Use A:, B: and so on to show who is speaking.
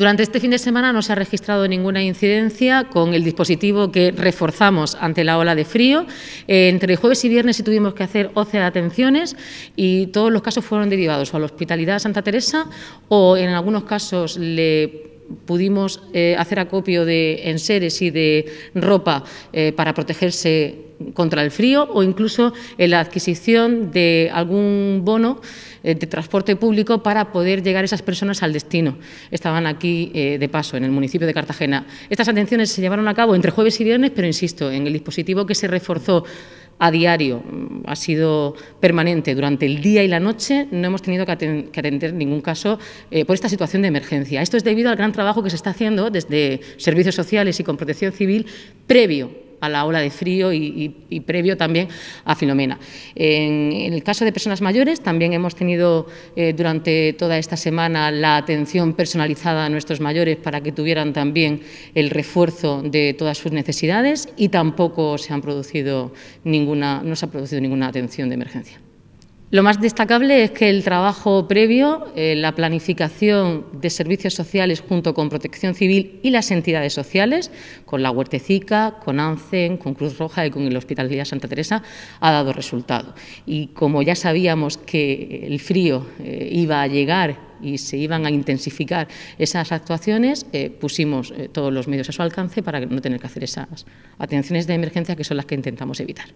A: Durante este fin de semana no se ha registrado ninguna incidencia con el dispositivo que reforzamos ante la ola de frío. Eh, entre jueves y viernes sí tuvimos que hacer 11 atenciones y todos los casos fueron derivados a la Hospitalidad Santa Teresa o en algunos casos le pudimos eh, hacer acopio de enseres y de ropa eh, para protegerse contra el frío o incluso en la adquisición de algún bono eh, de transporte público para poder llegar esas personas al destino. Estaban aquí de paso, en el municipio de Cartagena. Estas atenciones se llevaron a cabo entre jueves y viernes, pero insisto, en el dispositivo que se reforzó a diario, mm, ha sido permanente durante el día y la noche, no hemos tenido que atender ningún caso eh, por esta situación de emergencia. Esto es debido al gran trabajo que se está haciendo desde servicios sociales y con protección civil previo a la ola de frío y, previo también a Filomena. En, el caso de personas mayores, también hemos tenido eh, durante toda esta semana la atención personalizada a nuestros mayores para que tuvieran también el refuerzo de todas sus necesidades y tampoco se han producido ninguna, no se ha producido ninguna atención de emergencia. Lo más destacable es que el trabajo previo, eh, la planificación de servicios sociales junto con Protección Civil y las entidades sociales, con la Huertecica, con ANCEN, con Cruz Roja y con el Hospital Villa Santa Teresa, ha dado resultado. Y como ya sabíamos que el frío eh, iba a llegar y se iban a intensificar esas actuaciones, eh, pusimos todos los medios a su alcance para no tener que hacer esas atenciones de emergencia que son las que intentamos evitar.